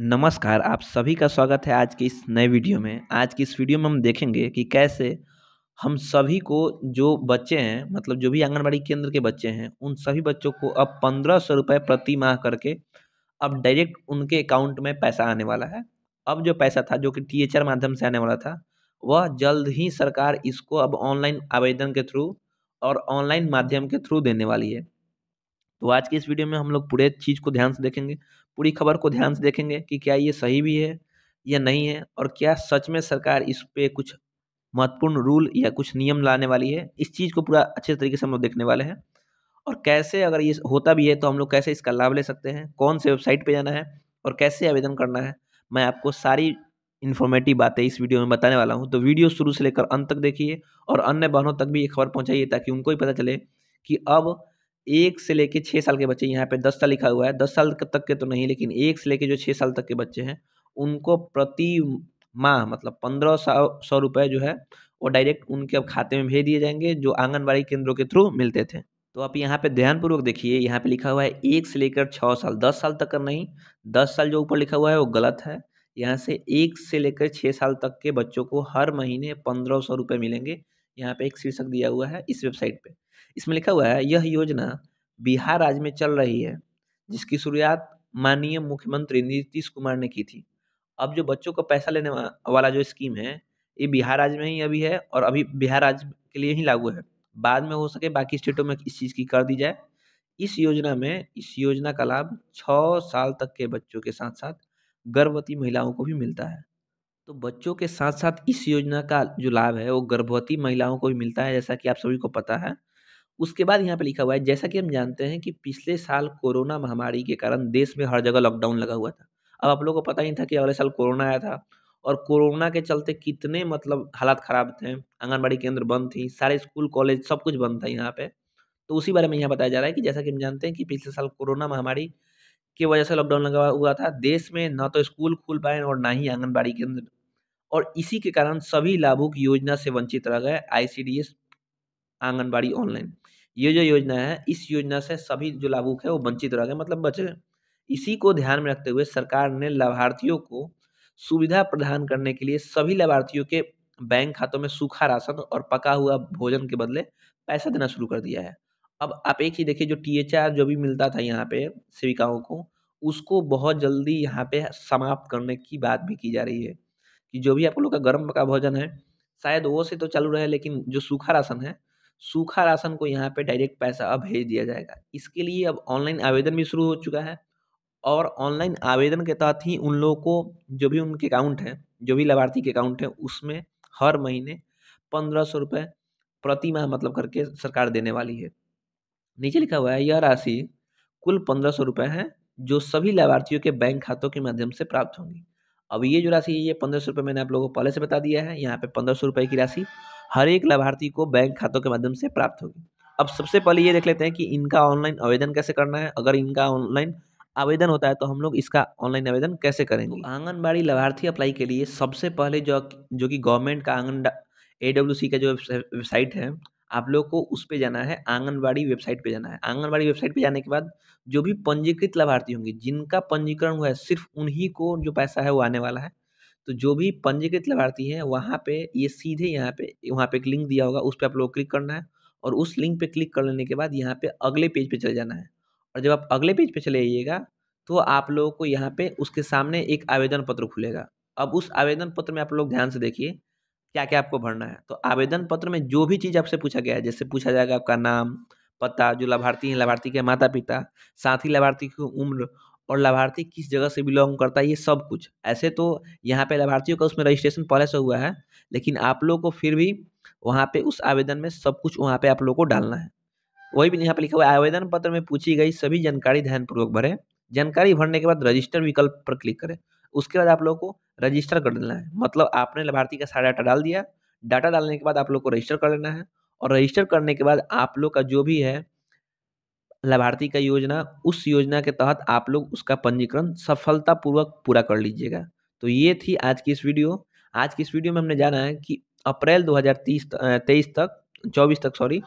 नमस्कार आप सभी का स्वागत है आज के इस नए वीडियो में आज की इस वीडियो में हम देखेंगे कि कैसे हम सभी को जो बच्चे हैं मतलब जो भी आंगनबाड़ी केंद्र के बच्चे हैं उन सभी बच्चों को अब पंद्रह सौ रुपये प्रति माह करके अब डायरेक्ट उनके अकाउंट में पैसा आने वाला है अब जो पैसा था जो कि टी माध्यम से आने वाला था वह जल्द ही सरकार इसको अब ऑनलाइन आवेदन के थ्रू और ऑनलाइन माध्यम के थ्रू देने वाली है तो आज की इस वीडियो में हम लोग पूरे चीज़ को ध्यान से देखेंगे पूरी खबर को ध्यान से देखेंगे कि क्या ये सही भी है या नहीं है और क्या सच में सरकार इस पर कुछ महत्वपूर्ण रूल या कुछ नियम लाने वाली है इस चीज़ को पूरा अच्छे तरीके से हम लोग देखने वाले हैं और कैसे अगर ये होता भी है तो हम लोग कैसे इसका लाभ ले सकते हैं कौन से वेबसाइट पर जाना है और कैसे आवेदन करना है मैं आपको सारी इन्फॉर्मेटिव बातें इस वीडियो में बताने वाला हूँ तो वीडियो शुरू से लेकर अंत तक देखिए और अन्य बहनों तक भी ये खबर पहुँचाइए ताकि उनको भी पता चले कि अब एक से लेके छः साल के बच्चे यहाँ पे दस साल लिखा हुआ है दस साल तक के तो नहीं लेकिन एक से लेके जो छः साल तक के बच्चे हैं उनको प्रति माह मतलब पंद्रह सौ सौ रुपये जो है वो डायरेक्ट उनके अब खाते में भेज दिए जाएंगे जो आंगनबाड़ी केंद्रों के थ्रू मिलते थे तो आप यहाँ पे ध्यानपूर्वक देखिए यहाँ पे लिखा हुआ है एक से लेकर छः साल दस साल तक का नहीं दस साल जो ऊपर लिखा हुआ है वो गलत है यहाँ से एक से लेकर छः साल तक के बच्चों को हर महीने पंद्रह सौ रुपये मिलेंगे यहाँ पे एक शीर्षक दिया हुआ है इस वेबसाइट पे इसमें लिखा हुआ है यह योजना बिहार राज्य में चल रही है जिसकी शुरुआत माननीय मुख्यमंत्री नीतीश कुमार ने की थी अब जो बच्चों का पैसा लेने वाला जो स्कीम है ये बिहार राज्य में ही अभी है और अभी बिहार राज्य के लिए ही लागू है बाद में हो सके बाकी स्टेटों में इस चीज़ की कर दी जाए इस योजना में इस योजना का लाभ छः साल तक के बच्चों के साथ साथ गर्भवती महिलाओं को भी मिलता है तो बच्चों के साथ साथ इस योजना का जो लाभ है वो गर्भवती महिलाओं को भी मिलता है जैसा कि आप सभी को पता है उसके बाद यहाँ पे लिखा हुआ है जैसा कि हम जानते हैं कि पिछले साल कोरोना महामारी के कारण देश में हर जगह लॉकडाउन लगा हुआ था अब आप लोगों को पता ही था कि अगले साल कोरोना आया था और कोरोना के चलते कितने मतलब हालात ख़राब थे आंगनबाड़ी केंद्र बंद थी सारे स्कूल कॉलेज सब कुछ बंद था यहाँ पे तो उसी बारे में यहाँ बताया जा रहा है कि जैसा कि हम जानते हैं कि पिछले साल कोरोना महामारी की वजह से लॉकडाउन लगा हुआ था देश में ना तो स्कूल खुल पाए और ना ही आंगनबाड़ी केंद्र और इसी के कारण सभी लाभुक योजना से वंचित रह गए आई आंगनबाड़ी ऑनलाइन ये जो योजना है इस योजना से सभी जो लाभुक है वो वंचित रह गए मतलब बच गए इसी को ध्यान में रखते हुए सरकार ने लाभार्थियों को सुविधा प्रदान करने के लिए सभी लाभार्थियों के बैंक खातों में सूखा राशन और पका हुआ भोजन के बदले पैसा देना शुरू कर दिया है अब आप एक ही देखिए जो टी एच आर जो भी मिलता था यहाँ पे सेविकाओं को उसको बहुत जल्दी यहाँ पे समाप्त करने की बात भी की जा रही है कि जो भी आप लोग का गर्म का भोजन है शायद वो से तो चालू रहे लेकिन जो सूखा राशन है सूखा राशन को यहाँ पे डायरेक्ट पैसा अब भेज दिया जाएगा इसके लिए अब ऑनलाइन आवेदन भी शुरू हो चुका है और ऑनलाइन आवेदन के तहत ही उन लोगों को जो भी उनके अकाउंट हैं जो भी लाभार्थी के अकाउंट हैं उसमें हर महीने पंद्रह सौ रुपये प्रति माह मतलब करके सरकार देने वाली है नीचे लिखा हुआ है यह राशि कुल पंद्रह सौ रुपये है जो सभी लाभार्थियों के बैंक खातों के माध्यम से प्राप्त होंगी अब ये जो राशि है ये पंद्रह सौ रुपये मैंने आप लोगों को पहले से बता दिया है यहाँ पे पंद्रह सौ रुपये की राशि हर एक लाभार्थी को बैंक खातों के माध्यम से प्राप्त होगी अब सबसे पहले ये देख लेते हैं कि इनका ऑनलाइन आवेदन कैसे करना है अगर इनका ऑनलाइन आवेदन होता है तो हम लोग इसका ऑनलाइन आवेदन कैसे करेंगे तो आंगनबाड़ी लाभार्थी अप्लाई के लिए सबसे पहले जो जो कि गवर्नमेंट का आंगन ए का जो वेबसाइट है आप लोग को उस पर जाना है आंगनबाड़ी वेबसाइट पे जाना है आंगनबाड़ी वेबसाइट पे जाने के बाद जो भी पंजीकृत लाभार्थी होंगे जिनका पंजीकरण हुआ है सिर्फ उन्हीं को जो पैसा है वो आने वाला है तो जो भी पंजीकृत लाभार्थी हैं वहाँ पे ये सीधे यहाँ पे वहाँ पे एक लिंक दिया होगा उस पर आप लोग क्लिक करना है और उस लिंक पे क्लिक कर लेने के बाद यहाँ पे अगले पेज पे चले जाना है और जब आप अगले पेज पे चले जाइएगा तो आप लोगों को यहाँ पे उसके सामने एक आवेदन पत्र खुलेगा अब उस आवेदन पत्र में आप लोग ध्यान से देखिए क्या क्या आपको भरना है तो आवेदन पत्र में जो भी चीज़ आपसे पूछा गया है जैसे पूछा जाएगा आपका नाम पता जो लाभार्थी हैं लाभार्थी के माता पिता साथ ही लाभार्थी की उम्र और लाभार्थी किस जगह से बिलोंग करता है ये सब कुछ ऐसे तो यहाँ पे लाभार्थियों का उसमें रजिस्ट्रेशन पहले से हुआ है लेकिन आप लोग को फिर भी वहाँ पे उस आवेदन में सब कुछ वहाँ पे आप लोग को डालना है वही भी यहाँ पे लिखा हुआ है आवेदन पत्र में पूछी गई सभी जानकारी ध्यानपूर्वक भरें जानकारी भरने के बाद रजिस्टर विकल्प पर क्लिक करें उसके बाद आप लोग को रजिस्टर कर देना है मतलब आपने लाभार्थी का सारा डाटा डाल दिया डाटा डालने के बाद आप लोग को रजिस्टर कर लेना है और रजिस्टर करने के बाद आप लोग का जो भी है लाभार्थी का योजना उस योजना के तहत आप लोग उसका पंजीकरण सफलतापूर्वक पूरा कर लीजिएगा तो ये थी आज की इस वीडियो आज की इस वीडियो में हमने जाना है कि अप्रैल 2023 तेईस तक 24 तक सॉरी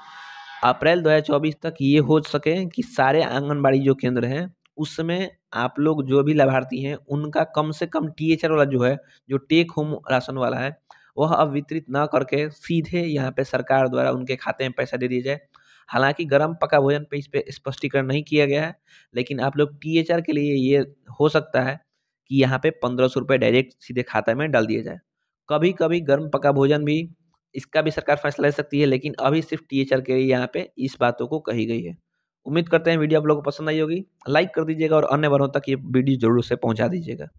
अप्रैल 2024 तक ये हो सके कि सारे आंगनबाड़ी जो केंद्र हैं उसमें आप लोग जो भी लाभार्थी हैं उनका कम से कम टी एच आर वाला जो है जो टेक होम राशन वाला है वह अब वितरित न करके सीधे यहाँ पे सरकार द्वारा उनके खाते में पैसा दे दिया जाए हालांकि गर्म पका भोजन पे इस पर स्पष्टीकरण नहीं किया गया है लेकिन आप लोग टी के लिए ये हो सकता है कि यहाँ पे पंद्रह सौ रुपये डायरेक्ट सीधे खाते में डाल दिया जाए कभी कभी गर्म पका भोजन भी इसका भी सरकार फैसला ले सकती है लेकिन अभी सिर्फ टी के लिए यहाँ पे इस बातों को कही गई है उम्मीद करते हैं वीडियो आप लोगों को पसंद आई होगी लाइक कर दीजिएगा और अन्य वरों तक ये वीडियो जरूर से पहुंचा दीजिएगा